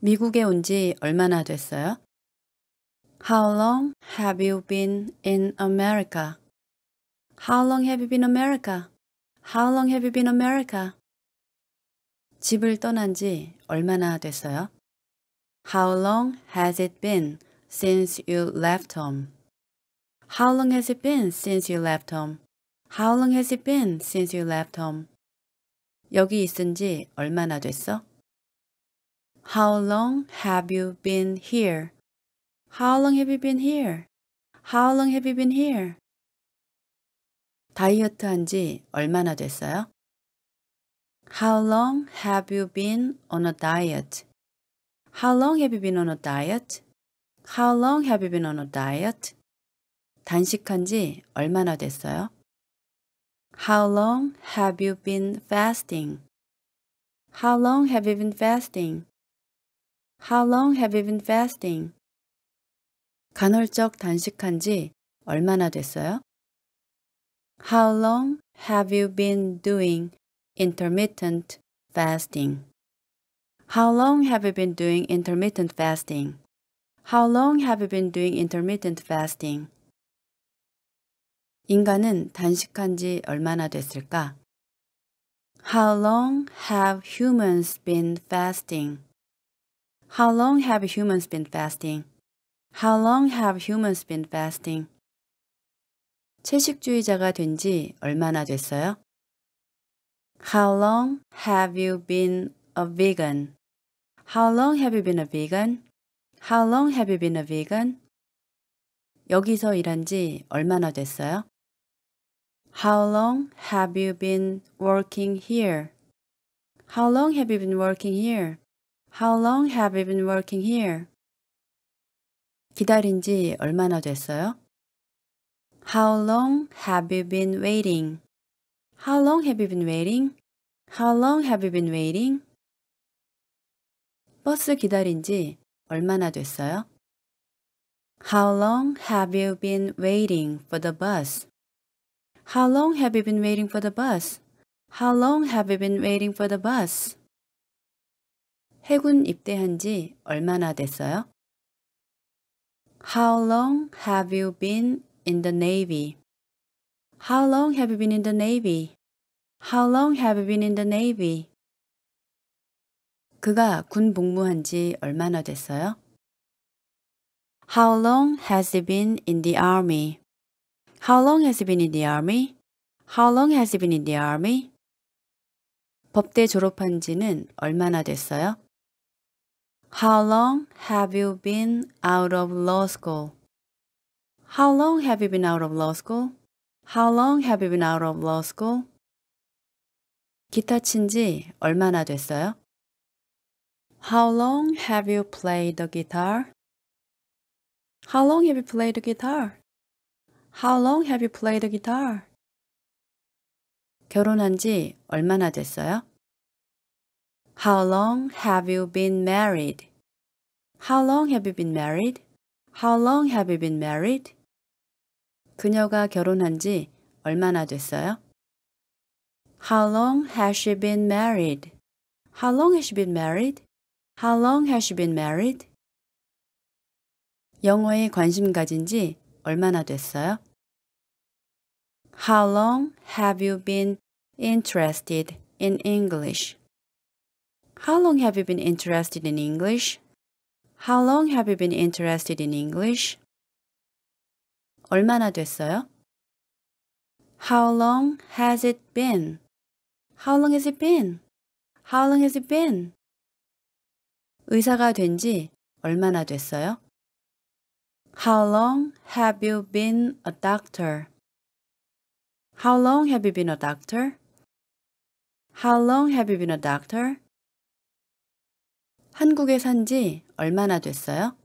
미국에 온 지 얼마나 됐어요? How long have you been in America? How long have you been in America? How long have you been in America? 집을 떠난 지 얼마나 됐어요? How long has it been since you left home? How long has it been since you left home? How long has it been since you left home? 여기 있은 지 얼마나 됐어? How long have you been here? How long have you been here? How long have you been here? 다이어트 한지 얼마나 됐어요? How long have you been on a diet? How long have you been on a diet? How long have you been on a diet? 단식한 지 얼마나 됐어요? How long have you been fasting? How long have you been fasting? How long have you been fasting? 간헐적 단식한 지 얼마나 됐어요? How long have you been doing intermittent fasting? How long have you been doing intermittent fasting? How long have you been doing intermittent fasting? 인간은 단식한 지 얼마나 됐을까? How long have humans been fasting? How long have humans been fasting? How long have humans been fasting? 채식주의자가 된 지 얼마나 됐어요? How long have you been a vegan? How long have you been a vegan? How long have you been a vegan? 여기서 일한 지 얼마나 됐어요? How long have you been working here? How long have you been working here? How long have you been working here? 기다린 지 얼마나 됐어요? How long have you been waiting? How long have you been waiting? How long have you been waiting? 버스 기다린 지 얼마나 됐어요? How long have you been waiting for the bus? How long have you been waiting for the bus? How long have you been waiting for the bus? 해군 입대한 지 얼마나 됐어요? How long have you been in the Navy? How long have you been in the Navy? How long have you been in the Navy? 그가 군 복무한 지 얼마나 됐어요? How long has he been in the army? How long has he been in the army? How long has he been in the army? 법대 졸업한 지는 얼마나 됐어요? How long have you been out of law school? How long have you been out of law school? How long have you been out of law school? 기타 친지 얼마나 됐어요? How long have you played the guitar? How long have you played the guitar? How long have you played the guitar? 결혼한 지 얼마나 됐어요? How long have you been married? How long have you been married? How long have you been married? 그녀가 결혼한 지 얼마나 됐어요? How long has she been married? How long has she been married? How long has she been married? 영어에 관심 가진 지 얼마나 됐어요? How long have you been interested in English? How long have you been interested in English? How long have you been interested in English? 얼마나 됐어요? How long has it been? How long has it been? How long has it been? 의사가 된 지 얼마나 됐어요? How long have you been a doctor? How long have you been a doctor? How long have you been a doctor? 한국에 산지 얼마나 됐어요?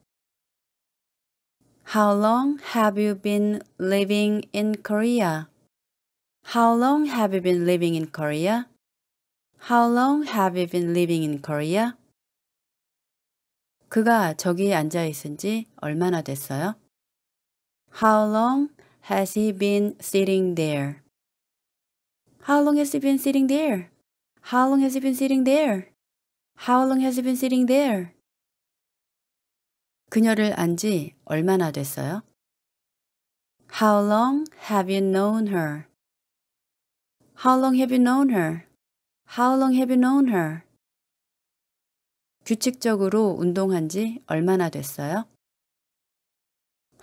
How long have you been living in Korea? How long have you been living in Korea? How long have you been living in Korea? 그가 저기 앉아 있은 지 얼마나 됐어요? How long has he been sitting there? How long has he been sitting there? How long has he been sitting there? How long has he been sitting there? 그녀를 안 얼마나 됐어요? How long have you known her? How long have you known her? How long have you known her? 규칙적으로 운동한 지 얼마나 됐어요?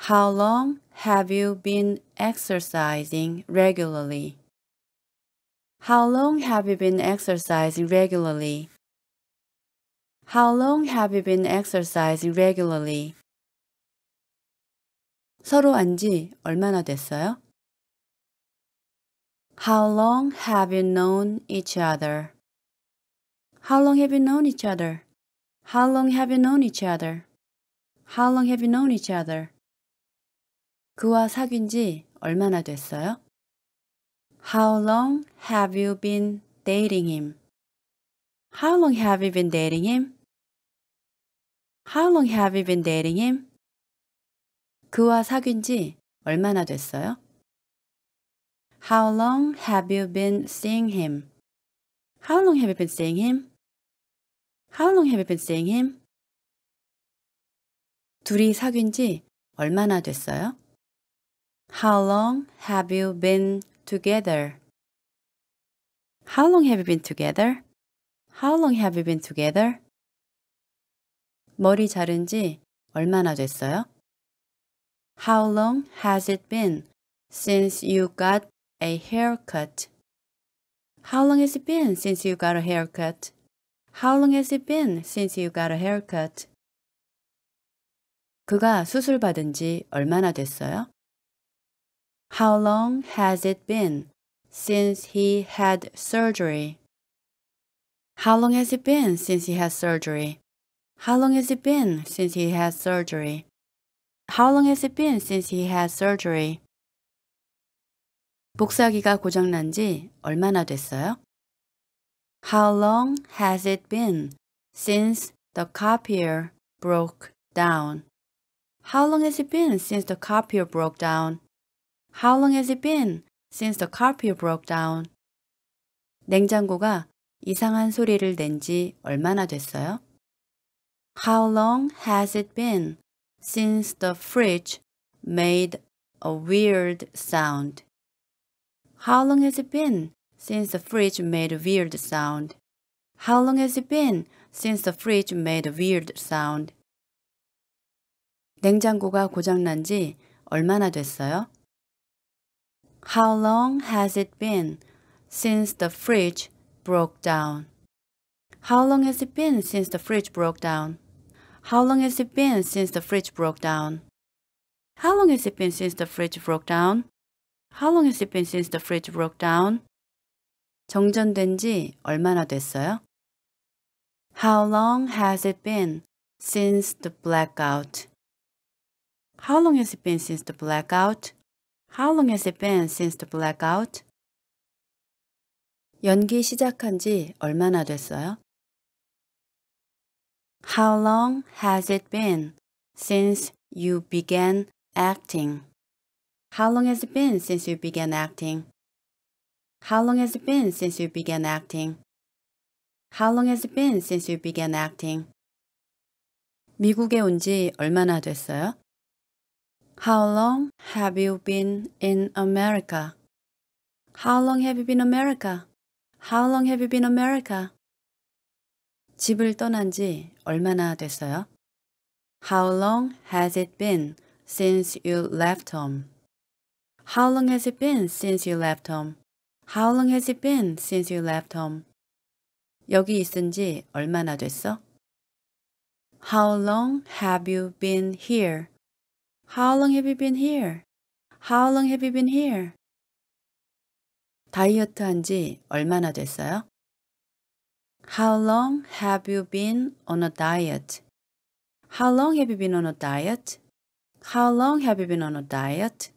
How long have you been exercising regularly? How long have you been exercising regularly? How long have you been exercising regularly? 서로 안지 얼마나 됐어요? How long have you known each other? How long have you known each other? How long have you known each other? How long have you known each other? 그와 사귄 지 얼마나 됐어요? How long have you been dating him? How long have you been dating him? How long have you been dating him? 그와 사귄 지 얼마나 됐어요? How long have you been seeing him? How long have you been seeing him? How long have you been seeing him? 둘이 사귄 지 얼마나 됐어요? How long have you been together? How long have you been together? How long have you been together? 머리 자른 지 얼마나 됐어요? How long has it been since you got a haircut? How long has it been since you got a haircut? How long has it been since you got a haircut? 그가 수술받은 지 얼마나 됐어요? How long has it been since he had surgery? How long has it been since he had surgery? How long has it been since he had surgery? How long has it been since he had surgery? 복사기가 고장난 지 얼마나 됐어요? How long has it been since the copier broke down? How long has it been since the copier broke down? How long has it been since the copier broke down? 냉장고가 이상한 소리를 낸 지 얼마나 됐어요? How long has it been since the fridge made a weird sound? How long has it been since the fridge made a weird sound? How long has it been since the fridge made a weird sound? 냉장고가 고장난 지 얼마나 됐어요? How long has it been since the fridge broke down? How long has it been since the fridge broke down? How long has it been since the fridge broke down? How long has it been since the fridge broke down? How long has it been since the fridge broke down? 정전된 지 얼마나 됐어요? How long has it been since the blackout? How long has it been since the blackout? How long has it been since the blackout? 연기 시작한 지 얼마나 됐어요? How long has it been since you began acting? How long has it been since you began acting? How long has it been since you began acting? How long has it been since you began acting? 미국에 온 지 얼마나 됐어요? How long have you been in America? How long have you been in America? How long have you been in America? 집을 떠난 지 얼마나 됐어요? How long has it been since you left home? How long has it been since you left home? How long has it been since you left home? 여기 있은 지 얼마나 됐어? How long have you been here? How long have you been here? How long have you been here? 다이어트 한 지 얼마나 됐어요? How long have you been on a diet? How long have you been on a diet? How long have you been on a diet?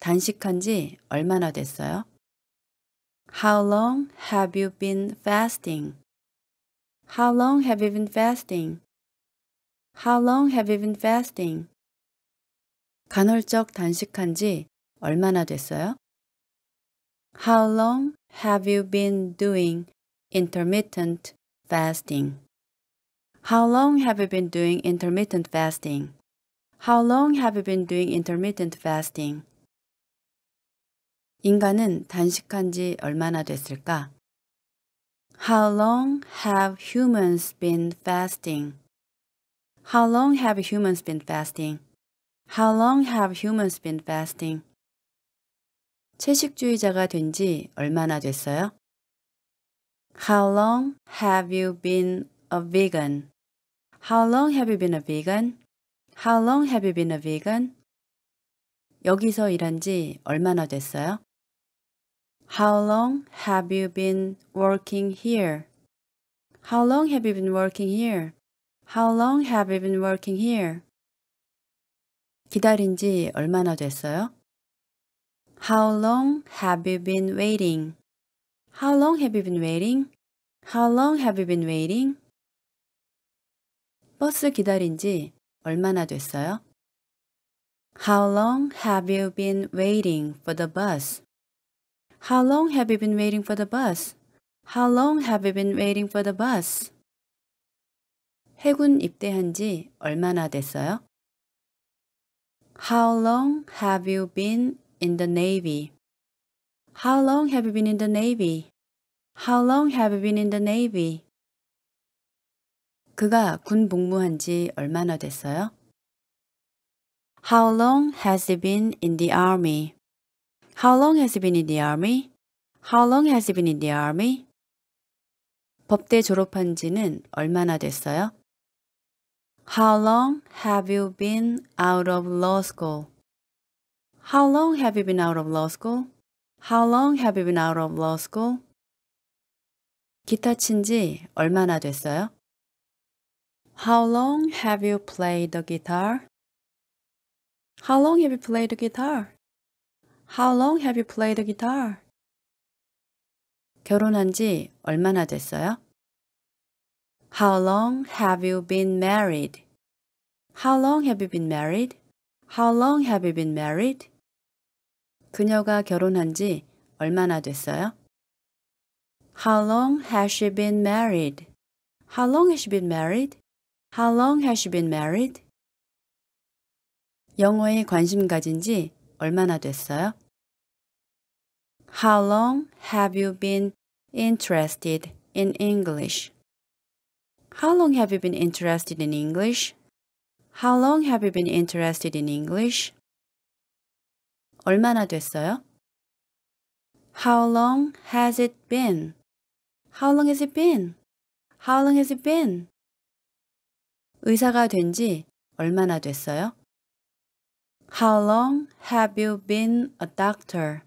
단식한 지 얼마나 됐어요? How long have you been fasting? How long have you been fasting? How long have you been fasting? 간헐적 단식한 지 얼마나 됐어요? How long have you been doing intermittent fasting. How long have you been doing intermittent fasting? How long have you been doing intermittent fasting? 인간은 단식한 지 얼마나 됐을까? How long have humans been fasting? How long have humans been fasting? How long have humans been fasting? 채식주의자가 된 지 얼마나 됐어요? How long have you been a vegan? How long have you been a vegan? How long have you been a vegan? 여기서 일한 지 얼마나 됐어요? How long have you been working here? How long have you been working here? How long have you been working here? 기다린 지 얼마나 됐어요? How long have you been waiting? How long have you been waiting? How long have you been waiting? 버스 기다린 지 얼마나 됐어요? How long have you been waiting for the bus? How long have you been waiting for the bus? How long have you been waiting for the bus? 해군 입대한 지 얼마나 됐어요? How long have you been in the Navy? How long have you been in the Navy? How long have you been in the Navy? 그가 군 복무한 지 얼마나 됐어요? How long has he been in the army? How long has he been in the army? How long has he been in the army? 법대 졸업한 지는 얼마나 됐어요? How long have you been out of law school? How long have you been out of law school? How long have you been out of law school? 기타 친지 얼마나 됐어요? How long have you played the guitar? How long have you played the guitar? How long have you played the guitar? 결혼한 지 얼마나 됐어요? How long have you been married? How long have you been married? How long have you been married? 그녀가 결혼한 지 얼마나 됐어요? How long has she been married? How long has she been married? How long has she been married? 영어에 관심 가진 지 얼마나 됐어요? How long have you been interested in English? How long have you been interested in English? How long have you been interested in English? 얼마나 됐어요? How long has it been? How long has it been? How long has it been? 의사가 된 지 얼마나 됐어요? How long have you been a doctor?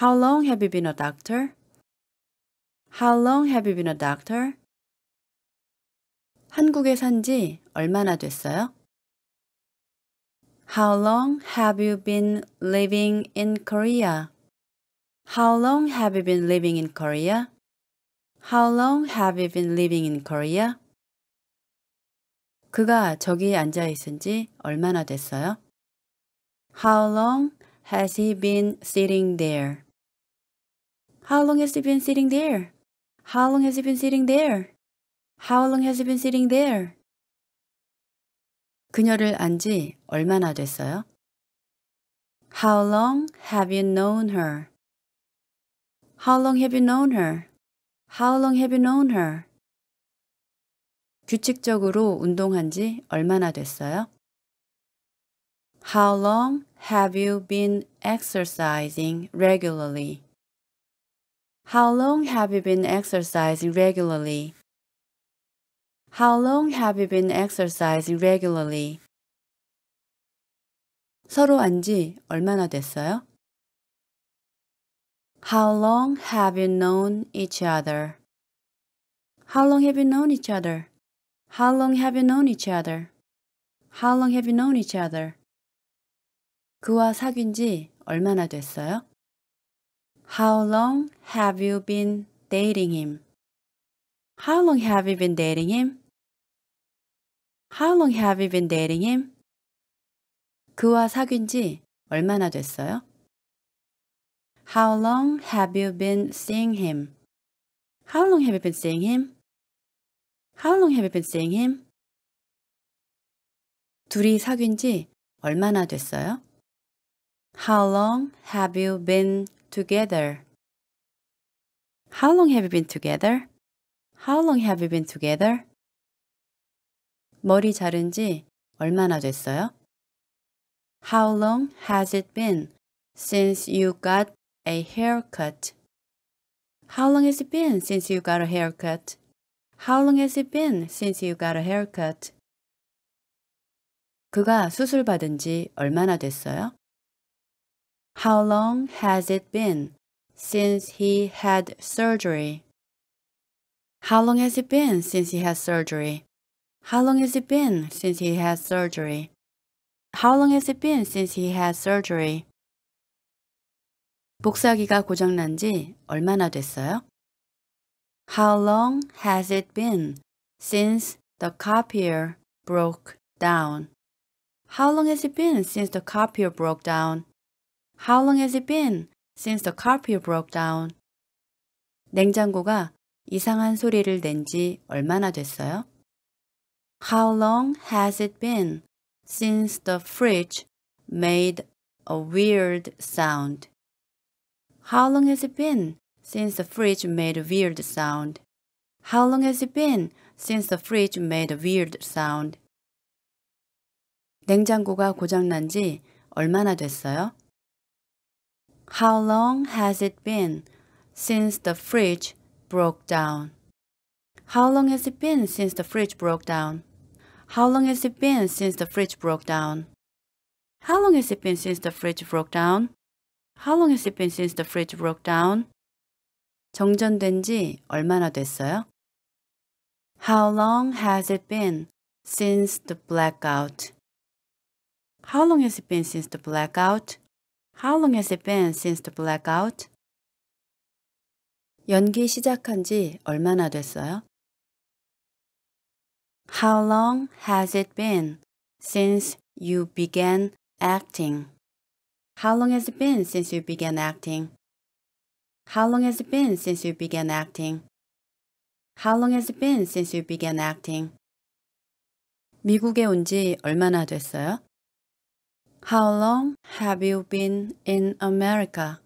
How long have you been a doctor? How long have you been a doctor? 한국에 산 지 얼마나 됐어요? How long have you been living in Korea? How long have you been living in Korea? How long have you been living in Korea? 그가 저기 앉아 있은 지 얼마나 됐어요? How long has he been sitting there? How long has he been sitting there? How long has he been sitting there? How long has he been sitting there? 그녀를 안 지 얼마나 됐어요? How long have you known her? How long have you known her? How long have you known her? 규칙적으로 운동한 지 얼마나 됐어요? How long have you been exercising regularly? How long have you been exercising regularly? How long have you been exercising regularly? 서로 안지 얼마나 됐어요? How long have you known each other? How long have you known each other? How long have you known each other? How long have you known each other? 그와 사귄 지 얼마나 됐어요? How long have you been dating him? How long have you been dating him? How long have you been dating him? 그와 사귄 지 얼마나 됐어요? How long have you been seeing him? How long have you been seeing him? How long have you been seeing him? 둘이 사귄 지 얼마나 됐어요? How long have you been together? How long have you been together? How long have you been together? 머리 자른 지 얼마나 됐어요? How long has it been since you got a haircut? How long has it been since you got a haircut? How long has it been since you got a haircut? 그가 수술받은 지 얼마나 됐어요? How long has it been since he had surgery? How long has it been since he had surgery? How long has it been since he had surgery? How long has it been since he had surgery? 복사기가 고장난 지 얼마나 됐어요? How long has it been since the copier broke down? How long has it been since the copier broke down? How long has it been since the copier broke down? 냉장고가 이상한 소리를 낸 지 얼마나 됐어요? How long has it been since the fridge made a weird sound? How long has it been since the fridge made a weird sound? How long has it been since the fridge made a weird sound? 냉장고가 고장난 지 얼마나 됐어요? How long has it been since the fridge broke down? How long has it been since the fridge broke down? How long has it been since the fridge broke down? How long has it been since the fridge broke down? How long has it been since the fridge broke down? 정전된 지 얼마나 됐어요? How long has it been since the blackout? How long has it been since the blackout? How long has it been since the blackout? 연기 시작한 지 얼마나 됐어요? How long has it been since you began acting? How long has it been since you began acting? How long has it been since you began acting? How long has it been since you began acting? 미국에 온 지 얼마나 됐어요? How long have you been in America?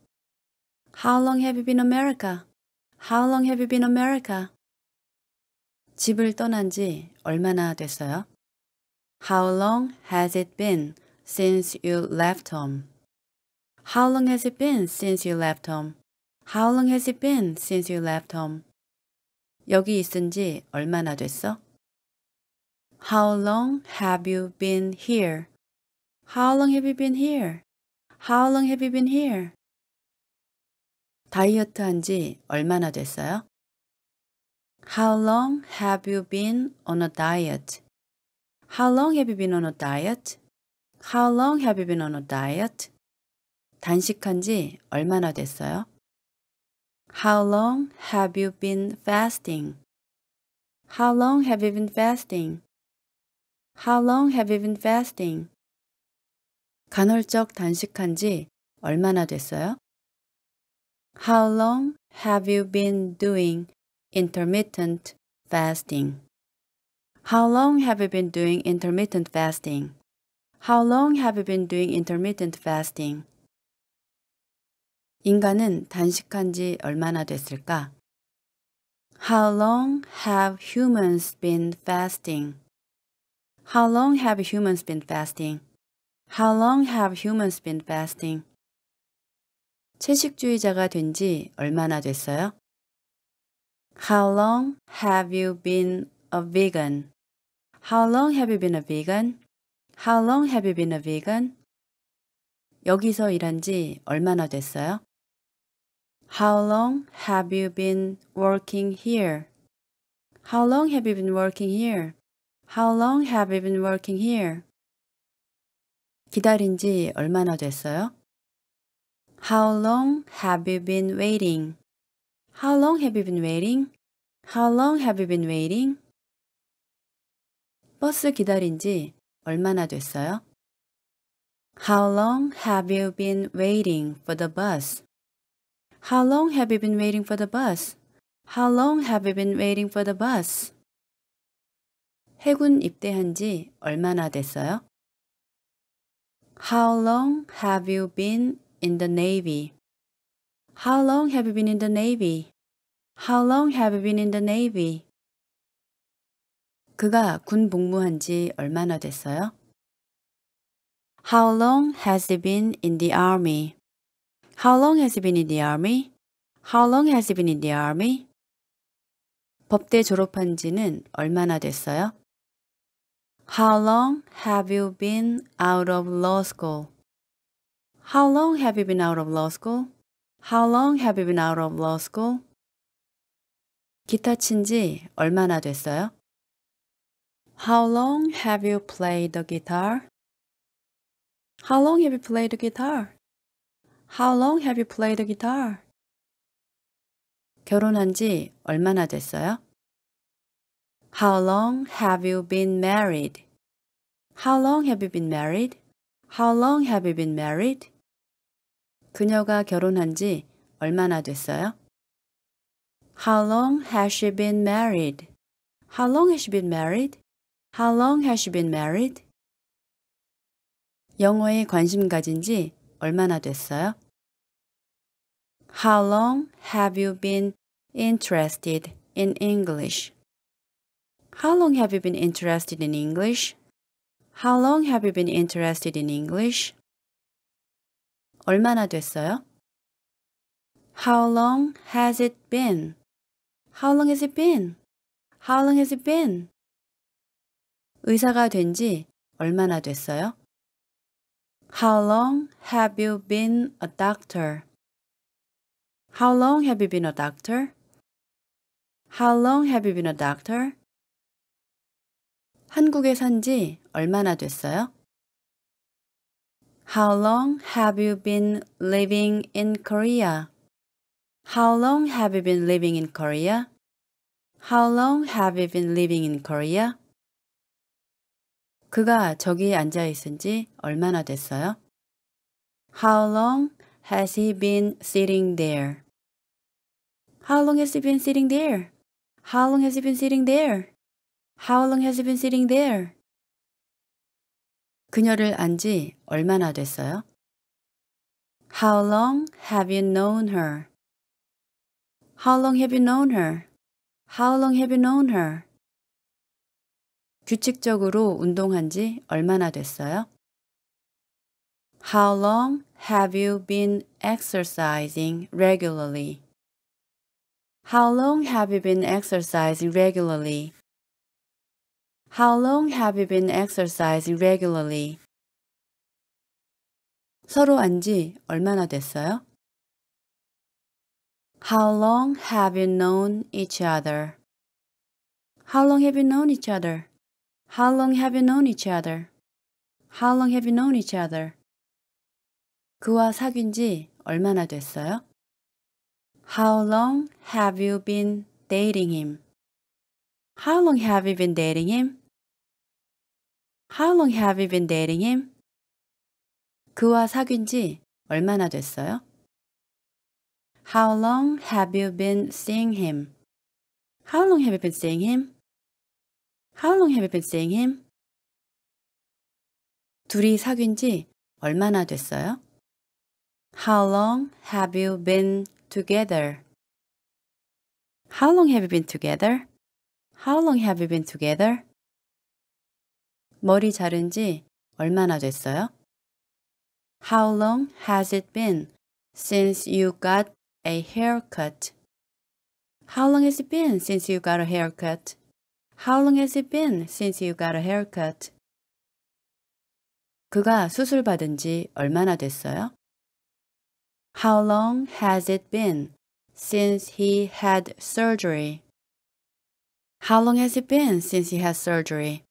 How long have you been in America? How long have you been in America? 집을 떠난 지 얼마나 됐어요? How long has it been since you left home? How long has it been since you left home? How long has it been since you left home? 여기 있은 지 얼마나 됐어? How long have you been here? How long have you been here? How long have you been here? 다이어트 한 지 얼마나 됐어요? How long have you been on a diet? How long have you been on a diet? How long have you been on a diet? 단식한 지 얼마나 됐어요? How long have you been fasting? How long have you been fasting? How long have you been fasting? 간헐적 단식한 지 얼마나 됐어요? How long have you been doing intermittent fasting. How long have you been doing intermittent fasting? How long have you been doing intermittent fasting? 인간은 단식한 지 얼마나 됐을까? How long have humans been fasting? How long have humans been fasting? How long have humans been fasting? 채식주의자가 된 지 얼마나 됐어요? How long have you been a vegan? How long have you been a vegan? How long have you been a vegan? 여기서 일한 지 얼마나 됐어요? How long have you been working here? How long have you been working here? How long have you been working here? 기다린 지 얼마나 됐어요? How long have you been waiting? How long have you been waiting? How long have you been waiting? 버스 기다린 지 얼마나 됐어요? How long have you been waiting for the bus? How long have you been waiting for the bus? How long have you been waiting for the bus? 해군 입대한 지 얼마나 됐어요? How long have you been in the Navy? How long have you been in the Navy? How long have you been in the Navy? 그가 군 복무한 지 얼마나 됐어요? How long has he been in the army? How long has he been in the army? How long has he been in the army? 법대 졸업한 지는 얼마나 됐어요? How long have you been out of law school? How long have you been out of law school? How long have you been out of law school? 기타 친지 얼마나 됐어요? How long have you played the guitar? How long have you played the guitar? How long have you played the guitar? 결혼한 지 얼마나 됐어요? How long have you been married? How long have you been married? How long have you been married? 그녀가 결혼한 지 얼마나 됐어요? How long has she been married? How long has she been married? How long has she been married? 영어에 관심 가진 지 얼마나 됐어요? How long have you been interested in English? How long have you been interested in English? How long have you been interested in English? 얼마나 됐어요? How long has it been? How long has it been? How long has it been? 의사가 된 지 얼마나 됐어요? How long have you been a doctor? How long have you been a doctor? How long have you been a doctor? 한국에 산 지 얼마나 됐어요? How long have you been living in Korea? How long have you been living in Korea? How long have you been living in Korea? 그가 저기 앉아 있은 지 얼마나 됐어요? How long has he been sitting there? How long has he been sitting there? How long has he been sitting there? How long has he been sitting there? 그녀를 안 지 얼마나 됐어요? How long have you known her? How long have you known her? How long have you known her? 규칙적으로 운동한 지 얼마나 됐어요? How long have you been exercising regularly? How long have you been exercising regularly? How long have you been exercising regularly? 서로 안지 얼마나 됐어요? How long have you known each other? How long have you known each other? How long have you known each other? How long have you known each other? 그와 사귄 지 얼마나 됐어요? How long have you been dating him? How long have you been dating him? How long have you been dating him? 그와 사귄 지 얼마나 됐어요? How long have you been seeing him? How long have you been seeing him? How long have you been seeing him? 둘이 사귄 지 얼마나 됐어요? How long have you been together? How long have you been together? How long have you been together? 머리 자른 지 얼마나 됐어요? How long has it been since you got a haircut? How long has it been since you got a haircut? How long has it been since you got a haircut? 그가 수술받은 지 얼마나 됐어요? How long has it been since he had surgery? How long has it been since he had surgery?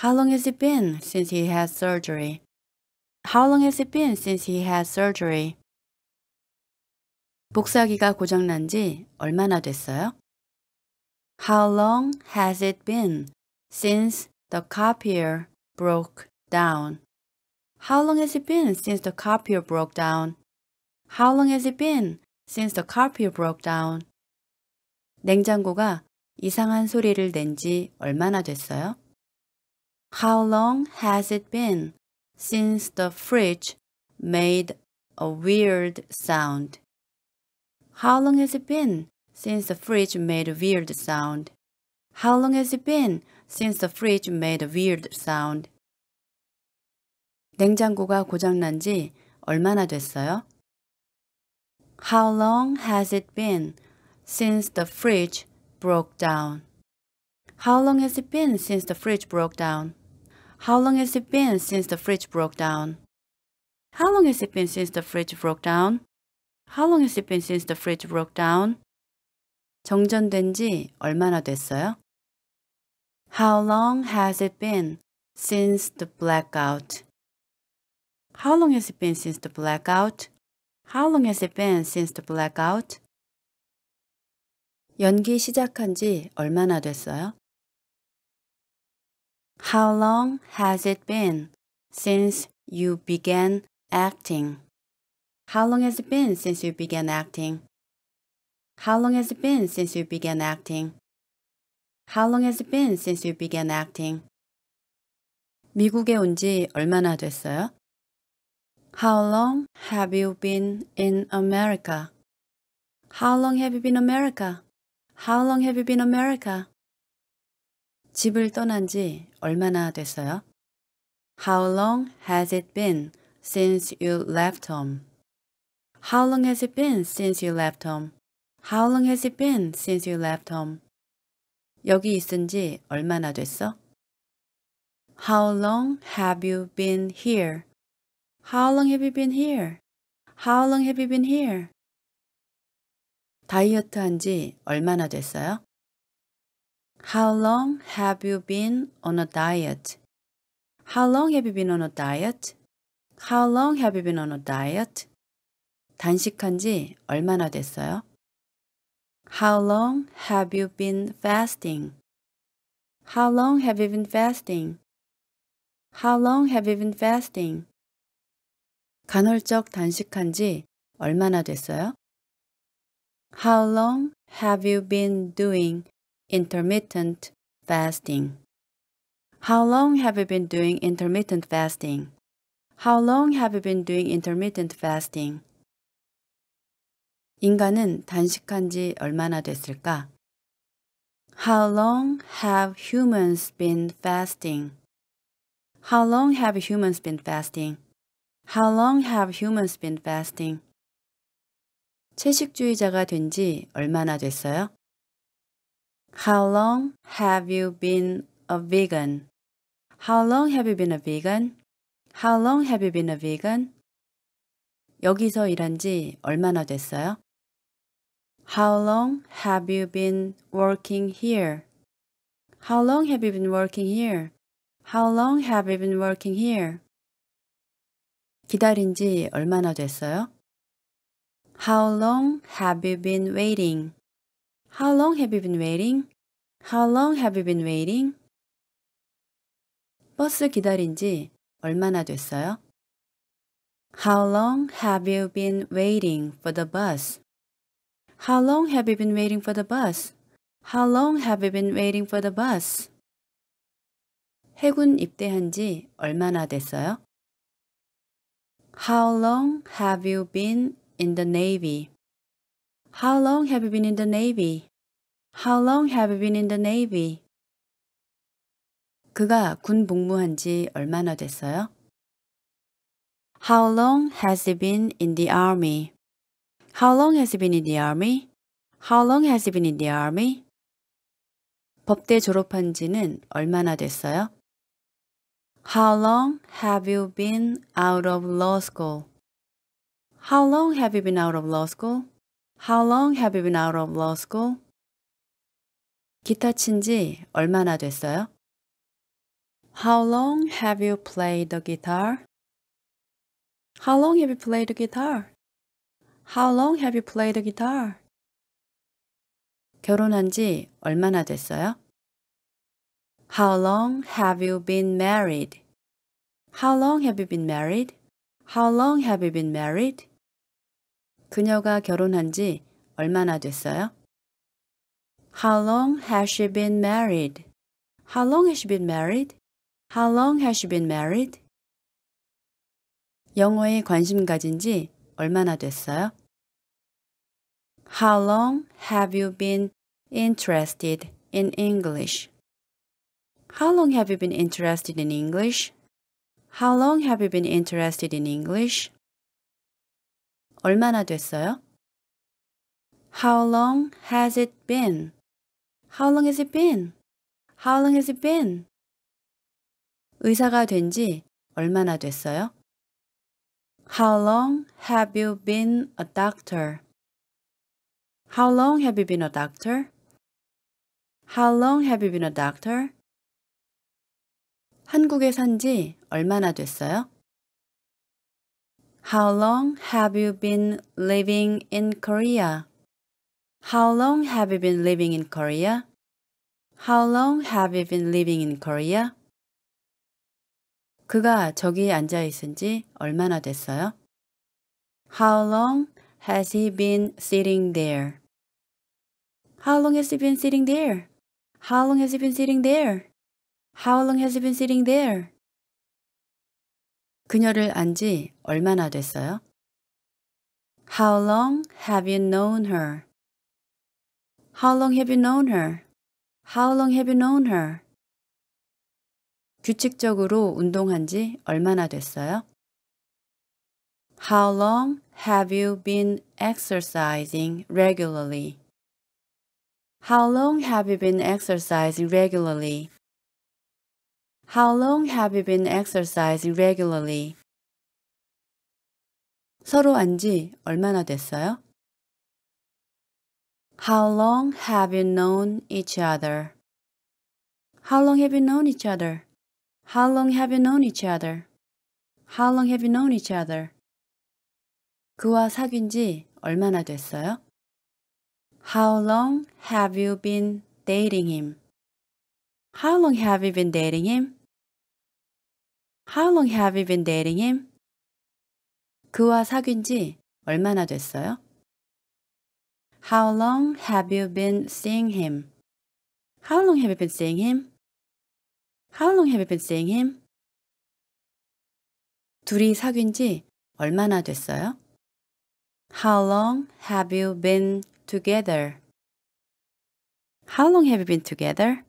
How long has it been since he had surgery? How long has it been since he had surgery? 복사기가 고장난 지 얼마나 됐어요? How long has it been since the copier broke down? How long has it been since the copier broke down? How long has it been since the copier broke down? 냉장고가 이상한 소리를 낸 지 얼마나 됐어요? How long has it been since the fridge made a weird sound? How long has it been since the fridge made a weird sound? How long has it been since the fridge made a weird sound? 냉장고가 고장난 지 얼마나 됐어요? How long has it been since the fridge broke down? How long has it been since the fridge broke down? How long has it been since the fridge broke down? How long has it been since the fridge broke down? How long has it been since the fridge broke down? 정전된 지 얼마나 됐어요? How long has it been since the blackout? How long has it been since the blackout? How long has it been since the blackout? 연기 시작한 지 얼마나 됐어요? How long has it been since you began acting? How long has it been since you began acting? How long has it been since you began acting? How long has it been since you began acting? 미국에 온지 얼마나 됐어요? How long have you been in America? How long have you been America? How long have you been America? 집을 떠난 지 얼마나 됐어요? How long has it been since you left home? How long has it been since you left home? How long has it been since you left home? 여기 있은 지 얼마나 됐어? How long have you been here? How long have you been here? How long have you been here? 다이어트 얼마나 됐어요? How long have you been on a diet? How long have you been on a diet? How long have you been on a diet? 단식한 지 얼마나 됐어요? How long have you been fasting? How long have you been fasting? How long have you been fasting? 간헐적 단식한 지 얼마나 됐어요? How long have you been doing intermittent fasting. How long have you been doing intermittent fasting? How long have you been doing intermittent fasting? 인간은 단식한 지 얼마나 됐을까? How long have humans been fasting? How long have humans been fasting? How long have humans been fasting? 채식주의자가 된 지 얼마나 됐어요? How long have you been a vegan? How long have you been a vegan? How long have you been a vegan? 여기서 일한 지 얼마나 됐어요? How long have you been working here? How long have you been working here? How long have you been working here? 기다린 지 얼마나 됐어요? How long have you been waiting? How long have you been waiting? How long have you been waiting? 버스 기다린 지 얼마나 됐어요? How long have you been waiting for the bus? How long have you been waiting for the bus? How long have you been waiting for the bus? 해군 입대한 지 얼마나 됐어요? How long have you been in the Navy? How long have you been in the Navy? How long have you been in the Navy? 그가 군 복무한 지 얼마나 됐어요? How long has he been in the army? How long has he been in the army? How long has he been in the army? 법대 졸업한 지는 얼마나 됐어요? How long have you been out of law school? How long have you been out of law school? How long have you been out of law school? 기타 얼마나 됐어요? How long have you played the guitar? How long have you played the guitar? How long have you played the guitar? 결혼한 지 얼마나 됐어요? How long have you been married? How long have you been married? How long have you been married? 그녀가 결혼한 지 얼마나 됐어요? How long has she been married? How long has she been married? How long has she been married? 영어에 관심 가진 지 얼마나 됐어요? How long have you been interested in English? How long have you been interested in English? How long have you been interested in English? 얼마나 됐어요? How long has it been? How long has it been? How long has it been? 의사가 된 지 얼마나 됐어요? How long have you been a doctor? How long have you been a doctor? How long have you been a doctor? 한국에 산 지 얼마나 됐어요? How long have you been living in Korea? How long have you been living in Korea? How long have you been living in Korea? 그가 저기 앉아 있은 지 얼마나 됐어요? How long has he been sitting there? How long has he been sitting there? How long has he been sitting there? How long has he been sitting there? 그녀를 안 지 얼마나 됐어요? How long have you known her? How long have you known her? How long have you known her? 규칙적으로 운동한 지 얼마나 됐어요? How long have you been exercising regularly? How long have you been exercising regularly? How long have you been exercising regularly? 서로 안지 얼마나 됐어요? How long have you known each other? How long have you known each other? How long have you known each other? How long have you known each other? 그와 사귄 지 얼마나 됐어요? How long have you been dating him? How long have you been dating him? How long have you been dating him? 그와 사귄 지 얼마나 됐어요? How long have you been seeing him? How long have you been seeing him? How long have you been seeing him? 둘이 사귄 지 얼마나 됐어요? How long have you been together? How long have you been together?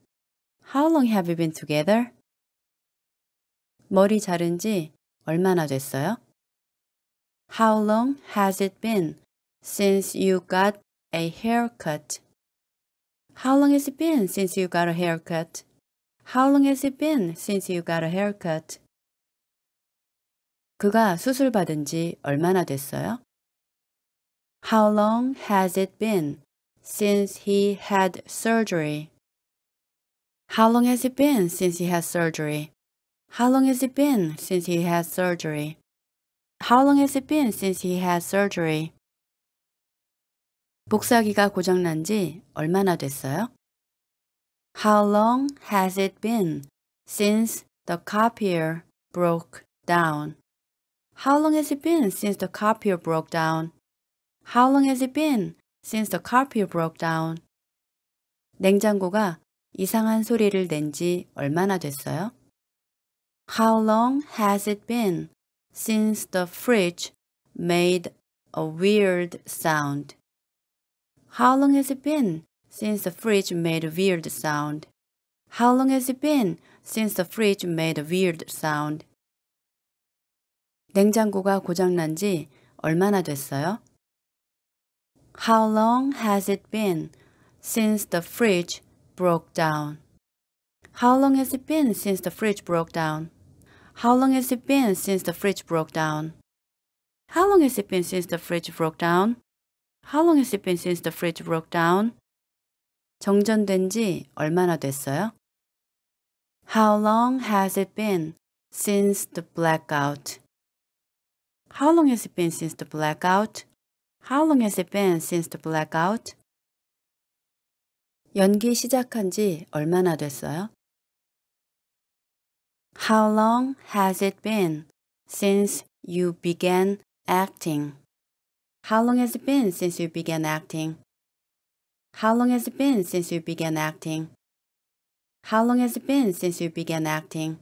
How long have you been together? 머리 자른 지 얼마나 됐어요? How long has it been since you got a haircut? How long has it been since you got a haircut? How long has it been since you got a haircut? 그가 수술받은 지 얼마나 됐어요? How long has it been since he had surgery? How long has it been since he had surgery? How long has it been since he had surgery? How long has it been since he had surgery? 복사기가 고장난 지 얼마나 됐어요? How long has it been since the copier broke down? How long has it been since the copier broke down? How long has it been since the copier broke down? 냉장고가 이상한 소리를 낸 지 얼마나 됐어요? How long has it been since the fridge made a weird sound? How long has it been since the fridge made a weird sound? How long has it been since the fridge made a weird sound? 냉장고가 고장난 지 얼마나 됐어요? How long has it been since the fridge broke down? How long has it been since the fridge broke down? How long has it been since the fridge broke down? How long has it been since the fridge broke down? How long has it been since the fridge broke down? 정전된 지 얼마나 됐어요? How long has it been since the blackout? How long has it been since the blackout? How long has it been since the blackout? 연기 시작한 지 얼마나 됐어요? How long has it been since you began acting? How long has it been since you began acting? How long has it been since you began acting? How long has it been since you began acting?